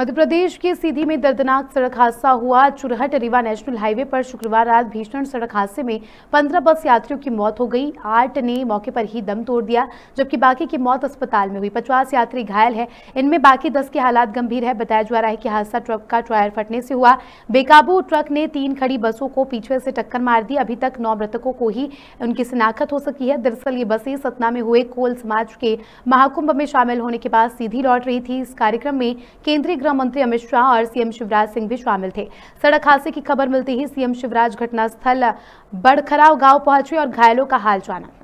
मध्य प्रदेश के सीधी में दर्दनाक सड़क हादसा हुआ चुरहट रीवा नेशनल हाईवे पर शुक्रवार रात भीषण सड़क हादसे में 15 बस यात्रियों की मौत हो गई आठ ने मौके पर ही दम तोड़ दिया जबकि बाकी की मौत अस्पताल में हुई 50 यात्री घायल है इनमें बाकी 10 के हालात गंभीर है बताया जा रहा है कि हादसा ट्रक का टायर फटने से हुआ बेकाबू ट्रक ने तीन खड़ी बसों को पीछे से टक्कर मार दी अभी तक नौ मृतकों को ही उनकी शिनाखत हो सकी है दरअसल ये बसें सतना में हुए कोल समाज के महाकुंभ में शामिल होने के बाद सीधी लौट रही थी इस कार्यक्रम में केंद्रीय गृह मंत्री अमित शाह और सीएम शिवराज सिंह भी शामिल थे सड़क हादसे की खबर मिलते ही सीएम शिवराज घटनास्थल बड़खराव गांव पहुंचे और घायलों का हाल जाना